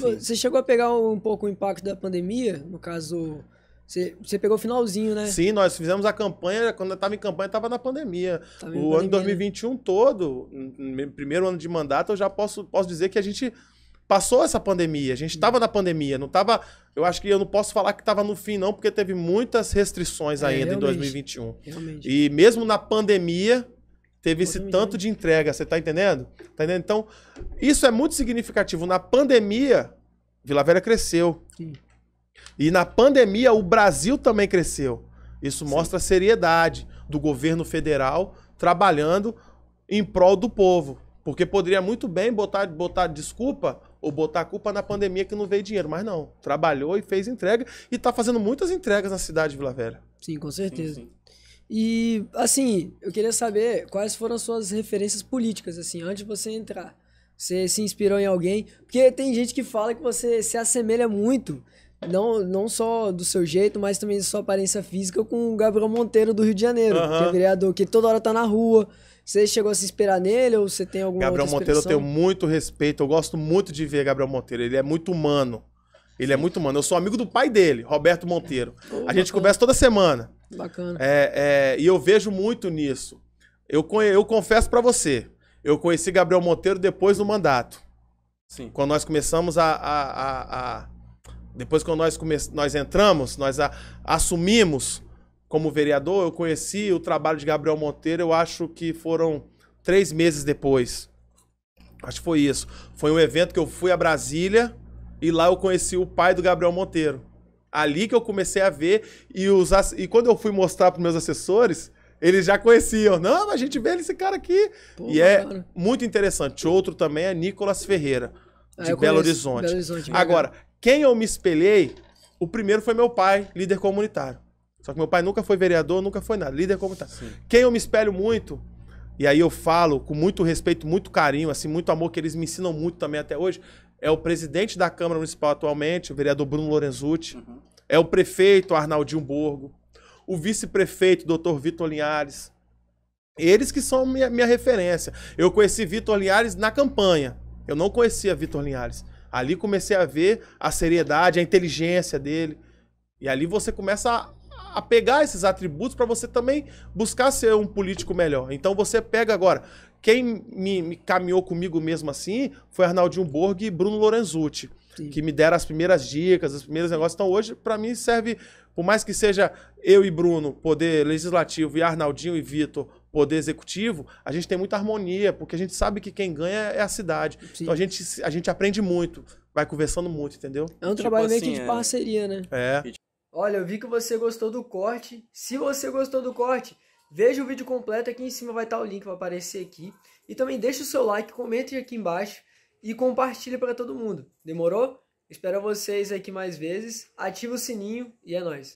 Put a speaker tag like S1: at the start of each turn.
S1: Você chegou a pegar um pouco o impacto da pandemia? No caso, você, você pegou o finalzinho, né? Sim, nós fizemos a campanha, quando eu estava em campanha, estava na pandemia. Tava o ano de 2021 né?
S2: todo, primeiro ano de mandato, eu já posso, posso dizer que a gente passou essa pandemia. A gente estava na pandemia, não estava. Eu acho que eu não posso falar que estava no fim, não, porque teve muitas restrições é, ainda em 2021. Realmente. E mesmo na pandemia, teve esse tanto de entrega, você tá entendendo? Tá entendendo? Então, isso é muito significativo. Na pandemia, Vila Velha cresceu. Sim. E na pandemia, o Brasil também cresceu. Isso Sim. mostra a seriedade do governo federal trabalhando em prol do povo. Porque poderia muito bem botar, botar desculpa ou botar a culpa na pandemia que não veio dinheiro. Mas não, trabalhou e fez entrega e está fazendo muitas entregas na cidade de Vila Velha.
S1: Sim, com certeza. Sim, sim. E, assim, eu queria saber quais foram as suas referências políticas, assim, antes de você entrar. Você se inspirou em alguém? Porque tem gente que fala que você se assemelha muito, não, não só do seu jeito, mas também da sua aparência física, com o Gabriel Monteiro do Rio de Janeiro, uhum. que é vereador, que toda hora tá na rua. Você chegou a se inspirar nele ou você tem alguma Gabriel Monteiro, eu tenho
S2: muito respeito. Eu gosto muito de ver Gabriel Monteiro. Ele é muito humano. Ele é muito humano. Eu sou amigo do pai dele, Roberto Monteiro. A gente conversa toda semana. Bacana. É, é, e eu vejo muito nisso. Eu, eu confesso para você, eu conheci Gabriel Monteiro depois do mandato. Sim. Quando nós começamos a, a, a, a depois quando nós, come... nós entramos, nós a... assumimos como vereador, eu conheci o trabalho de Gabriel Monteiro, eu acho que foram três meses depois. Acho que foi isso. Foi um evento que eu fui a Brasília e lá eu conheci o pai do Gabriel Monteiro ali que eu comecei a ver e os e quando eu fui mostrar para meus assessores, eles já conheciam. Não, a gente vê esse cara aqui. Pô, e é cara. muito interessante. Outro também é Nicolas Ferreira, ah, de Belo Horizonte. Belo
S1: Horizonte. É Agora,
S2: quem eu me espelhei, o primeiro foi meu pai, líder comunitário. Só que meu pai nunca foi vereador, nunca foi nada, líder comunitário. Sim. Quem eu me espelho muito, e aí eu falo com muito respeito, muito carinho, assim, muito amor, que eles me ensinam muito também até hoje, é o presidente da Câmara Municipal atualmente, o vereador Bruno Lorenzucci. Uhum. É o prefeito Arnaldinho Borgo, o vice-prefeito Dr. Vitor Linhares. Eles que são minha, minha referência. Eu conheci Vitor Linhares na campanha. Eu não conhecia Vitor Linhares. Ali comecei a ver a seriedade, a inteligência dele. E ali você começa a a pegar esses atributos para você também buscar ser um político melhor. Então você pega agora. Quem me, me caminhou comigo mesmo assim foi Arnaldinho Borg e Bruno Lorenzucci. Sim. que me deram as primeiras dicas, os primeiros negócios. Então hoje, para mim, serve, por mais que seja eu e Bruno, poder legislativo, e Arnaldinho e Vitor, poder executivo, a gente tem muita harmonia, porque a gente sabe que quem ganha é a cidade. Sim. Então a gente, a gente aprende muito, vai conversando muito, entendeu? É um tipo trabalho meio assim, que de é. parceria, né? É.
S1: Olha, eu vi que você gostou do corte. Se você gostou do corte, veja o vídeo completo aqui em cima, vai estar o link, vai aparecer aqui. E também deixa o seu like, comente aqui embaixo e compartilhe para todo mundo. Demorou? Espero vocês aqui mais vezes. Ativa o sininho e é nóis.